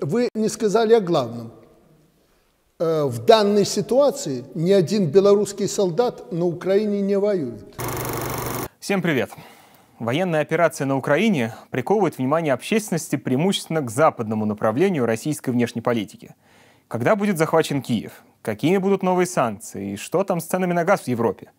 Вы не сказали о главном. Э, в данной ситуации ни один белорусский солдат на Украине не воюет. Всем привет. Военная операция на Украине приковывает внимание общественности преимущественно к западному направлению российской внешней политики. Когда будет захвачен Киев? Какие будут новые санкции? И что там с ценами на газ в Европе?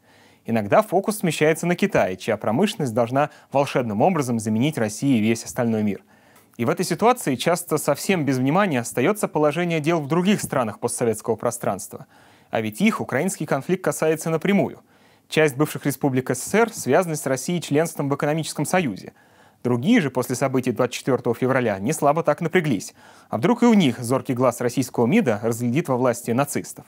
Иногда фокус смещается на Китай, чья промышленность должна волшебным образом заменить России весь остальной мир – и в этой ситуации часто совсем без внимания остается положение дел в других странах постсоветского пространства. А ведь их украинский конфликт касается напрямую. Часть бывших республик СССР связана с Россией членством в экономическом союзе. Другие же после событий 24 февраля не слабо так напряглись. А вдруг и у них зоркий глаз российского МИДа разглядит во власти нацистов.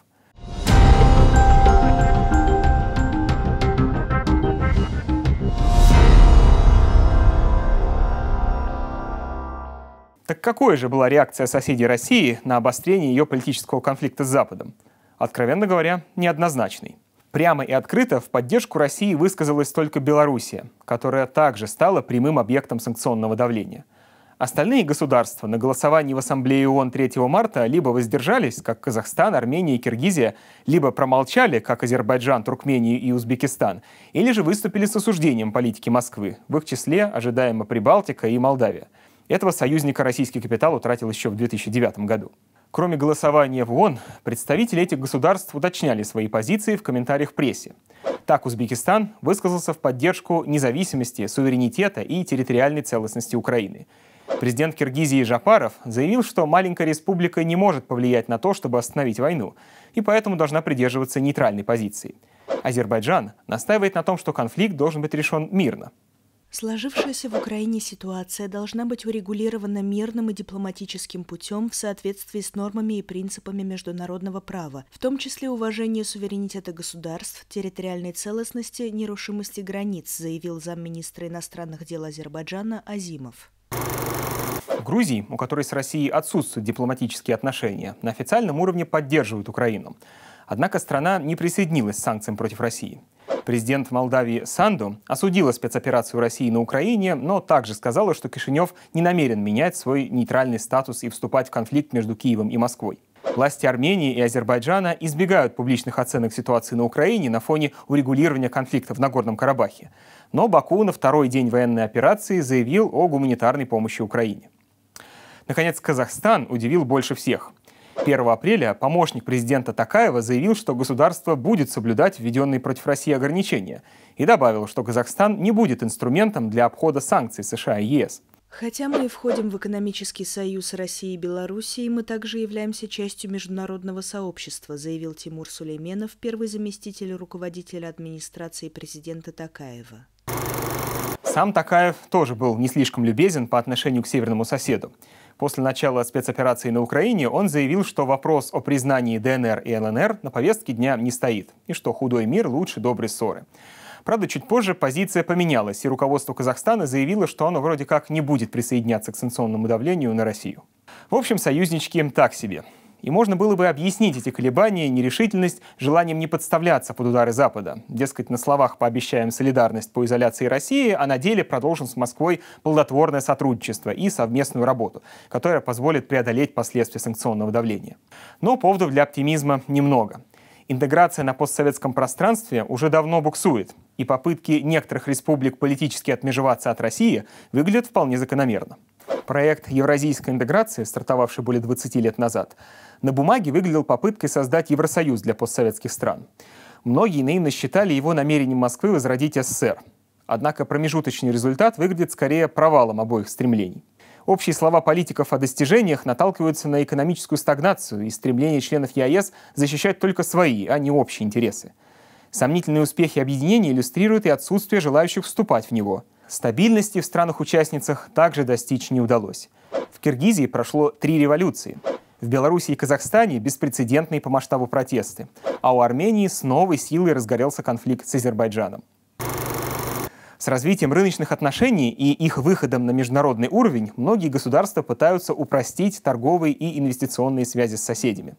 Так какой же была реакция соседей России на обострение ее политического конфликта с Западом? Откровенно говоря, неоднозначный. Прямо и открыто в поддержку России высказалась только Белоруссия, которая также стала прямым объектом санкционного давления. Остальные государства на голосовании в Ассамблее ООН 3 марта либо воздержались, как Казахстан, Армения и Киргизия, либо промолчали, как Азербайджан, Туркмения и Узбекистан, или же выступили с осуждением политики Москвы, в их числе ожидаемо Прибалтика и Молдавия – этого союзника российский капитал утратил еще в 2009 году. Кроме голосования в ООН, представители этих государств уточняли свои позиции в комментариях прессе. Так Узбекистан высказался в поддержку независимости, суверенитета и территориальной целостности Украины. Президент Киргизии Жапаров заявил, что маленькая республика не может повлиять на то, чтобы остановить войну, и поэтому должна придерживаться нейтральной позиции. Азербайджан настаивает на том, что конфликт должен быть решен мирно. Сложившаяся в Украине ситуация должна быть урегулирована мирным и дипломатическим путем в соответствии с нормами и принципами международного права, в том числе уважение суверенитета государств, территориальной целостности, нерушимости границ, заявил замминистра иностранных дел Азербайджана Азимов. В Грузии, у которой с Россией отсутствуют дипломатические отношения, на официальном уровне поддерживают Украину. Однако страна не присоединилась к санкциям против России – Президент Молдавии Санду осудила спецоперацию России на Украине, но также сказала, что Кишинев не намерен менять свой нейтральный статус и вступать в конфликт между Киевом и Москвой. Власти Армении и Азербайджана избегают публичных оценок ситуации на Украине на фоне урегулирования конфликта в Нагорном Карабахе. Но Баку на второй день военной операции заявил о гуманитарной помощи Украине. Наконец, Казахстан удивил больше всех. 1 апреля помощник президента Такаева заявил, что государство будет соблюдать введенные против России ограничения и добавил, что Казахстан не будет инструментом для обхода санкций США и ЕС. Хотя мы входим в экономический союз России и Белоруссии, мы также являемся частью международного сообщества, заявил Тимур Сулейменов, первый заместитель руководителя администрации президента Такаева. Сам Такаев тоже был не слишком любезен по отношению к северному соседу. После начала спецоперации на Украине он заявил, что вопрос о признании ДНР и ЛНР на повестке дня не стоит, и что худой мир лучше доброй ссоры. Правда, чуть позже позиция поменялась, и руководство Казахстана заявило, что оно вроде как не будет присоединяться к санкционному давлению на Россию. В общем, союзнички так себе. И можно было бы объяснить эти колебания, нерешительность желанием не подставляться под удары Запада. Дескать, на словах пообещаем солидарность по изоляции России, а на деле продолжим с Москвой плодотворное сотрудничество и совместную работу, которая позволит преодолеть последствия санкционного давления. Но поводов для оптимизма немного. Интеграция на постсоветском пространстве уже давно буксует, и попытки некоторых республик политически отмежеваться от России выглядят вполне закономерно. Проект евразийской интеграции, стартовавший более 20 лет назад, на бумаге выглядел попыткой создать Евросоюз для постсоветских стран. Многие наивно считали его намерением Москвы возродить СССР. Однако промежуточный результат выглядит скорее провалом обоих стремлений. Общие слова политиков о достижениях наталкиваются на экономическую стагнацию и стремление членов ЕАЭС защищать только свои, а не общие интересы. Сомнительные успехи объединения иллюстрируют и отсутствие желающих вступать в него – Стабильности в странах-участницах также достичь не удалось. В Киргизии прошло три революции. В Беларуси и Казахстане беспрецедентные по масштабу протесты. А у Армении с новой силой разгорелся конфликт с Азербайджаном. С развитием рыночных отношений и их выходом на международный уровень многие государства пытаются упростить торговые и инвестиционные связи с соседями.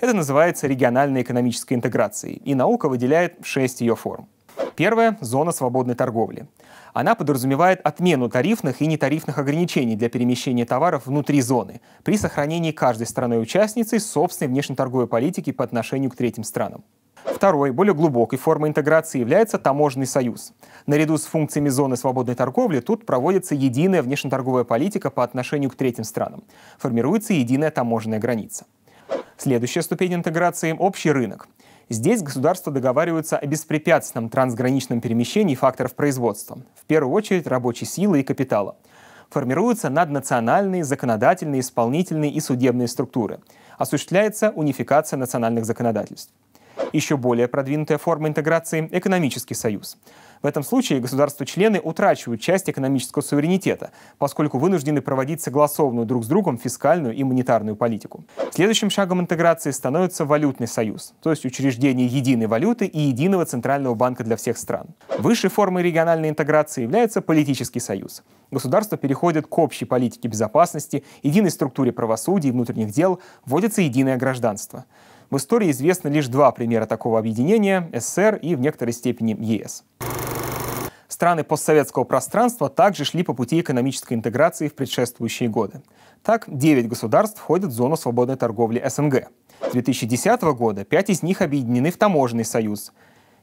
Это называется региональной экономической интеграцией, и наука выделяет шесть ее форм. Первая зона свободной торговли. Она подразумевает отмену тарифных и нетарифных ограничений для перемещения товаров внутри зоны при сохранении каждой страной-участницей собственной внешнеторговой политики по отношению к третьим странам. Второй, более глубокой формой интеграции является таможенный союз. Наряду с функциями зоны свободной торговли тут проводится единая внешнеторговая политика по отношению к третьим странам. Формируется единая таможенная граница. Следующая ступень интеграции – общий рынок. Здесь государства договариваются о беспрепятственном трансграничном перемещении факторов производства, в первую очередь рабочей силы и капитала. Формируются наднациональные, законодательные, исполнительные и судебные структуры. Осуществляется унификация национальных законодательств. Еще более продвинутая форма интеграции — экономический союз. В этом случае государства-члены утрачивают часть экономического суверенитета, поскольку вынуждены проводить согласованную друг с другом фискальную и монетарную политику. Следующим шагом интеграции становится валютный союз, то есть учреждение единой валюты и единого центрального банка для всех стран. Высшей формой региональной интеграции является политический союз. Государство переходит к общей политике безопасности, единой структуре правосудия и внутренних дел, вводится единое гражданство. В истории известно лишь два примера такого объединения — СССР и в некоторой степени ЕС. Страны постсоветского пространства также шли по пути экономической интеграции в предшествующие годы. Так, 9 государств входят в зону свободной торговли СНГ. С 2010 года 5 из них объединены в таможенный союз.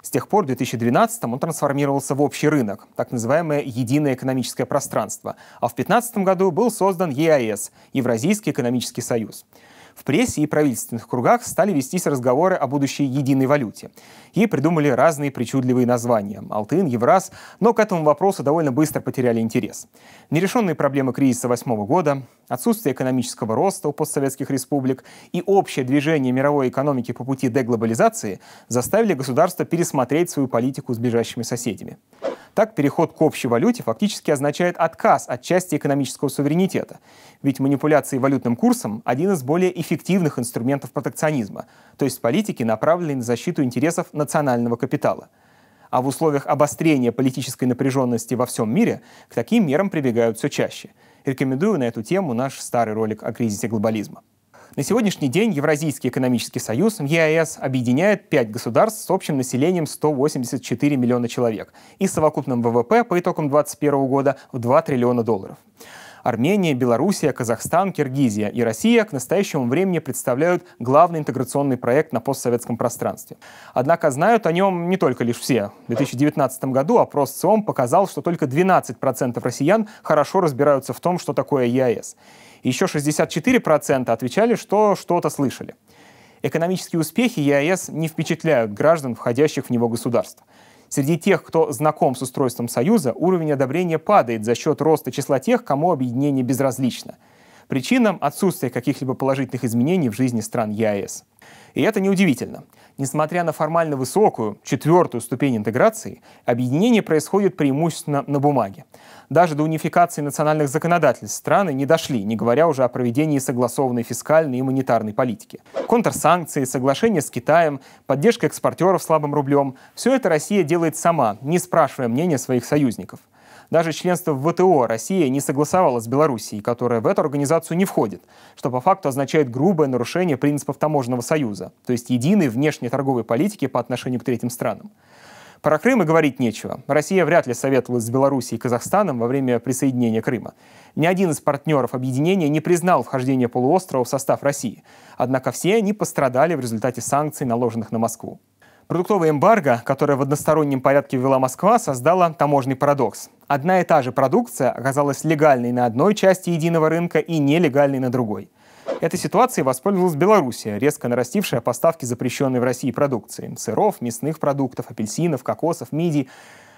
С тех пор, в 2012 он трансформировался в общий рынок, так называемое единое экономическое пространство, а в 2015 году был создан ЕАС, Евразийский экономический союз. В прессе и правительственных кругах стали вестись разговоры о будущей единой валюте. Ей придумали разные причудливые названия – Алтын, Евраз, но к этому вопросу довольно быстро потеряли интерес. Нерешенные проблемы кризиса 2008 года, отсутствие экономического роста у постсоветских республик и общее движение мировой экономики по пути деглобализации заставили государство пересмотреть свою политику с ближайшими соседями. Так, переход к общей валюте фактически означает отказ от части экономического суверенитета. Ведь манипуляции валютным курсом – один из более эффективных инструментов протекционизма, то есть политики, направленные на защиту интересов национального капитала. А в условиях обострения политической напряженности во всем мире к таким мерам прибегают все чаще. Рекомендую на эту тему наш старый ролик о кризисе глобализма. На сегодняшний день Евразийский экономический союз, ЕАЭС, объединяет 5 государств с общим населением 184 миллиона человек и совокупным ВВП по итогам 2021 года в 2 триллиона долларов. Армения, Белоруссия, Казахстан, Киргизия и Россия к настоящему времени представляют главный интеграционный проект на постсоветском пространстве. Однако знают о нем не только лишь все. В 2019 году опрос ЦИОМ показал, что только 12% россиян хорошо разбираются в том, что такое ЕАЭС. Еще 64% отвечали, что что-то слышали. Экономические успехи ЕАЭС не впечатляют граждан, входящих в него государств. Среди тех, кто знаком с устройством Союза, уровень одобрения падает за счет роста числа тех, кому объединение безразлично. Причинам – отсутствие каких-либо положительных изменений в жизни стран ЕАЭС. И это неудивительно. Несмотря на формально высокую, четвертую ступень интеграции, объединение происходит преимущественно на бумаге. Даже до унификации национальных законодательств страны не дошли, не говоря уже о проведении согласованной фискальной и монетарной политики. Контрсанкции, соглашения с Китаем, поддержка экспортеров слабым рублем – все это Россия делает сама, не спрашивая мнения своих союзников – даже членство в ВТО Россия не согласовала с Белоруссией, которая в эту организацию не входит, что по факту означает грубое нарушение принципов таможенного союза, то есть единой внешней торговой политики по отношению к третьим странам. Про Крым и говорить нечего. Россия вряд ли советовалась с Белоруссией и Казахстаном во время присоединения Крыма. Ни один из партнеров объединения не признал вхождение полуострова в состав России. Однако все они пострадали в результате санкций, наложенных на Москву. Продуктовая эмбарго, которое в одностороннем порядке ввела Москва, создала таможенный парадокс одна и та же продукция оказалась легальной на одной части единого рынка и нелегальной на другой. Этой ситуацией воспользовалась Белоруссия, резко нарастившая поставки запрещенной в России продукции – сыров, мясных продуктов, апельсинов, кокосов, мидий.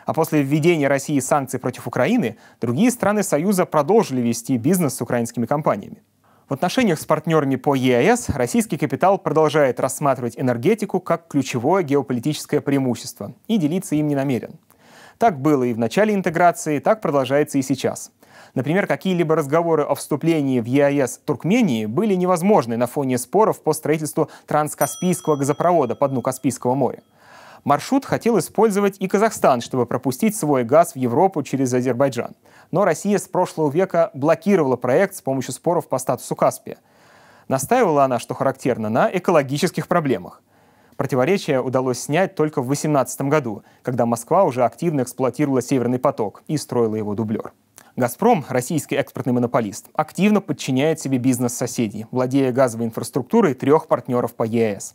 А после введения России санкций против Украины, другие страны Союза продолжили вести бизнес с украинскими компаниями. В отношениях с партнерами по ЕАЭС российский капитал продолжает рассматривать энергетику как ключевое геополитическое преимущество и делиться им не намерен. Так было и в начале интеграции, так продолжается и сейчас. Например, какие-либо разговоры о вступлении в ЕАЭС Туркмении были невозможны на фоне споров по строительству транскаспийского газопровода по дну Каспийского моря. Маршрут хотел использовать и Казахстан, чтобы пропустить свой газ в Европу через Азербайджан. Но Россия с прошлого века блокировала проект с помощью споров по статусу Каспия. Настаивала она, что характерно, на экологических проблемах. Противоречие удалось снять только в 2018 году, когда Москва уже активно эксплуатировала «Северный поток» и строила его дублер. «Газпром», российский экспортный монополист, активно подчиняет себе бизнес соседей, владея газовой инфраструктурой трех партнеров по ЕС.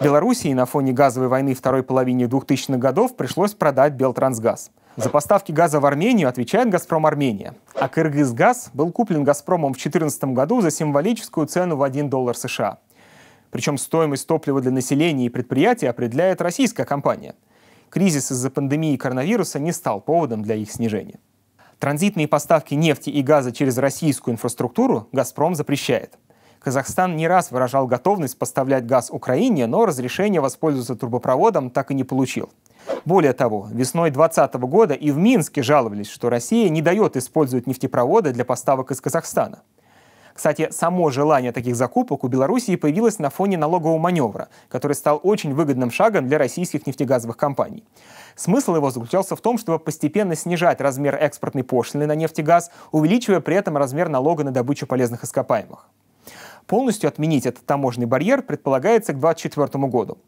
Белоруссии на фоне газовой войны второй половине 2000-х годов пришлось продать Белтрансгаз. За поставки газа в Армению отвечает «Газпром Армения». А «Кыргызгаз» был куплен «Газпромом» в 2014 году за символическую цену в 1 доллар США – причем стоимость топлива для населения и предприятий определяет российская компания. Кризис из-за пандемии коронавируса не стал поводом для их снижения. Транзитные поставки нефти и газа через российскую инфраструктуру «Газпром» запрещает. Казахстан не раз выражал готовность поставлять газ Украине, но разрешение воспользоваться трубопроводом так и не получил. Более того, весной 2020 года и в Минске жаловались, что Россия не дает использовать нефтепроводы для поставок из Казахстана. Кстати, само желание таких закупок у Белоруссии появилось на фоне налогового маневра, который стал очень выгодным шагом для российских нефтегазовых компаний. Смысл его заключался в том, чтобы постепенно снижать размер экспортной пошлины на нефть и газ, увеличивая при этом размер налога на добычу полезных ископаемых. Полностью отменить этот таможенный барьер предполагается к 2024 году.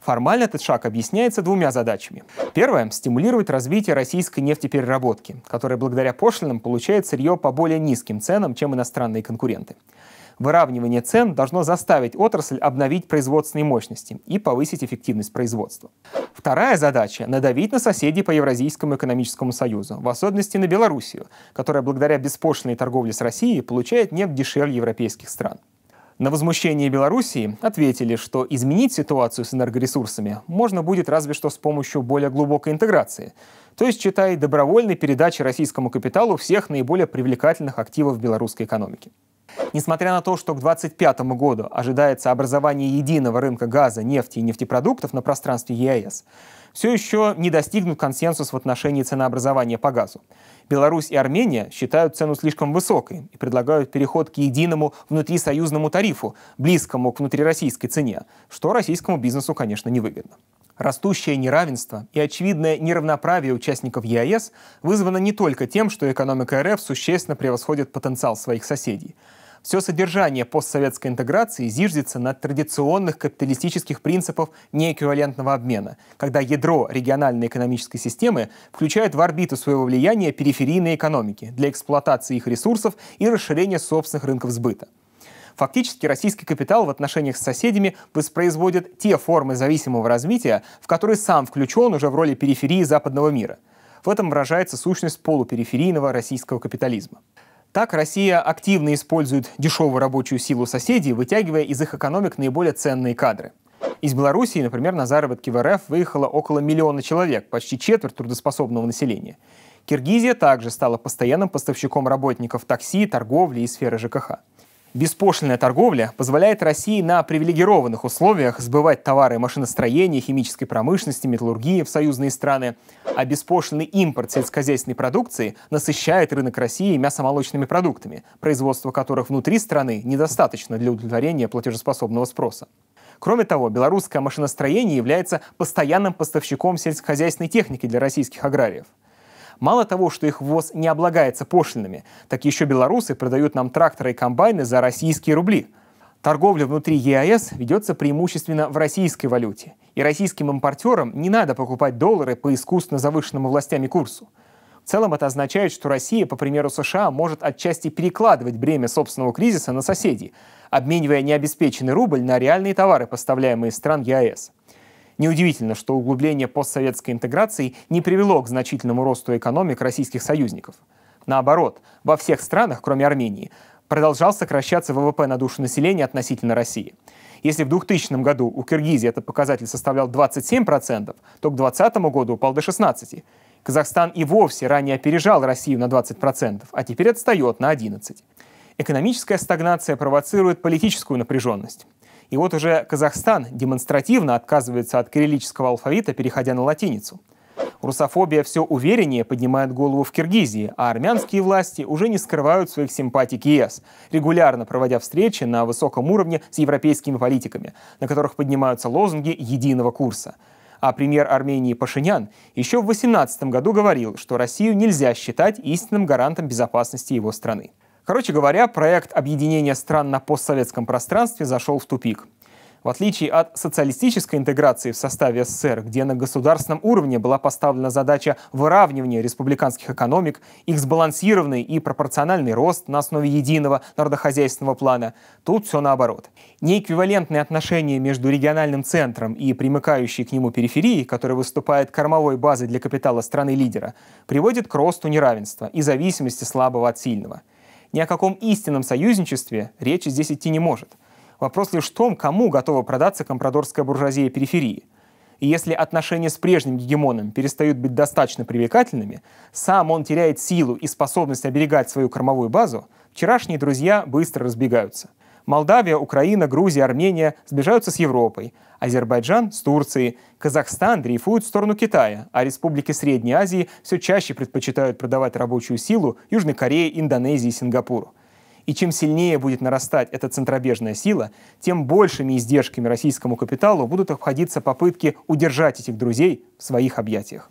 Формально этот шаг объясняется двумя задачами. Первое – стимулировать развитие российской нефтепереработки, которая благодаря пошлинам получает сырье по более низким ценам, чем иностранные конкуренты. Выравнивание цен должно заставить отрасль обновить производственные мощности и повысить эффективность производства. Вторая задача – надавить на соседей по Евразийскому экономическому союзу, в особенности на Белоруссию, которая благодаря беспошлиной торговле с Россией получает нефть дешевле европейских стран. На возмущение Белоруссии ответили, что изменить ситуацию с энергоресурсами можно будет разве что с помощью более глубокой интеграции, то есть, читай, добровольной передачи российскому капиталу всех наиболее привлекательных активов белорусской экономики. Несмотря на то, что к 2025 году ожидается образование единого рынка газа, нефти и нефтепродуктов на пространстве ЕАЭС, все еще не достигнут консенсус в отношении ценообразования по газу. Беларусь и Армения считают цену слишком высокой и предлагают переход к единому внутрисоюзному тарифу, близкому к внутрироссийской цене, что российскому бизнесу, конечно, невыгодно. Растущее неравенство и очевидное неравноправие участников ЕАЭС вызвано не только тем, что экономика РФ существенно превосходит потенциал своих соседей – все содержание постсоветской интеграции зиждется на традиционных капиталистических принципах неэквивалентного обмена, когда ядро региональной экономической системы включает в орбиту своего влияния периферийные экономики для эксплуатации их ресурсов и расширения собственных рынков сбыта. Фактически российский капитал в отношениях с соседями воспроизводит те формы зависимого развития, в которые сам включен уже в роли периферии западного мира. В этом выражается сущность полупериферийного российского капитализма. Так Россия активно использует дешевую рабочую силу соседей, вытягивая из их экономик наиболее ценные кадры. Из Белоруссии, например, на заработки в РФ выехало около миллиона человек, почти четверть трудоспособного населения. Киргизия также стала постоянным поставщиком работников такси, торговли и сферы ЖКХ. Беспошлинная торговля позволяет России на привилегированных условиях сбывать товары машиностроения, химической промышленности, металлургии в союзные страны, а беспошлинный импорт сельскохозяйственной продукции насыщает рынок России мясомолочными продуктами, производство которых внутри страны недостаточно для удовлетворения платежеспособного спроса. Кроме того, белорусское машиностроение является постоянным поставщиком сельскохозяйственной техники для российских аграриев – Мало того, что их ввоз не облагается пошлинами, так еще белорусы продают нам тракторы и комбайны за российские рубли. Торговля внутри ЕАЭС ведется преимущественно в российской валюте, и российским импортерам не надо покупать доллары по искусственно завышенному властями курсу. В целом это означает, что Россия, по примеру США, может отчасти перекладывать бремя собственного кризиса на соседей, обменивая необеспеченный рубль на реальные товары, поставляемые из стран ЕАЭС. Неудивительно, что углубление постсоветской интеграции не привело к значительному росту экономик российских союзников. Наоборот, во всех странах, кроме Армении, продолжал сокращаться ВВП на душу населения относительно России. Если в 2000 году у Киргизии этот показатель составлял 27%, то к 2020 году упал до 16%. Казахстан и вовсе ранее опережал Россию на 20%, а теперь отстает на 11%. Экономическая стагнация провоцирует политическую напряженность. И вот уже Казахстан демонстративно отказывается от кириллического алфавита, переходя на латиницу. Русофобия все увереннее поднимает голову в Киргизии, а армянские власти уже не скрывают своих симпатий к ЕС, регулярно проводя встречи на высоком уровне с европейскими политиками, на которых поднимаются лозунги единого курса. А премьер Армении Пашинян еще в 2018 году говорил, что Россию нельзя считать истинным гарантом безопасности его страны. Короче говоря, проект объединения стран на постсоветском пространстве зашел в тупик. В отличие от социалистической интеграции в составе СССР, где на государственном уровне была поставлена задача выравнивания республиканских экономик, их сбалансированный и пропорциональный рост на основе единого народохозяйственного плана, тут все наоборот. Неэквивалентные отношения между региональным центром и примыкающей к нему периферией, которая выступает кормовой базой для капитала страны-лидера, приводит к росту неравенства и зависимости слабого от сильного – ни о каком истинном союзничестве речи здесь идти не может. Вопрос лишь в том, кому готова продаться компрадорская буржуазия периферии. И если отношения с прежним гегемоном перестают быть достаточно привлекательными, сам он теряет силу и способность оберегать свою кормовую базу, вчерашние друзья быстро разбегаются. Молдавия, Украина, Грузия, Армения сближаются с Европой, Азербайджан – с Турцией, Казахстан дрейфует в сторону Китая, а республики Средней Азии все чаще предпочитают продавать рабочую силу Южной Корее, Индонезии и Сингапуру. И чем сильнее будет нарастать эта центробежная сила, тем большими издержками российскому капиталу будут обходиться попытки удержать этих друзей в своих объятиях.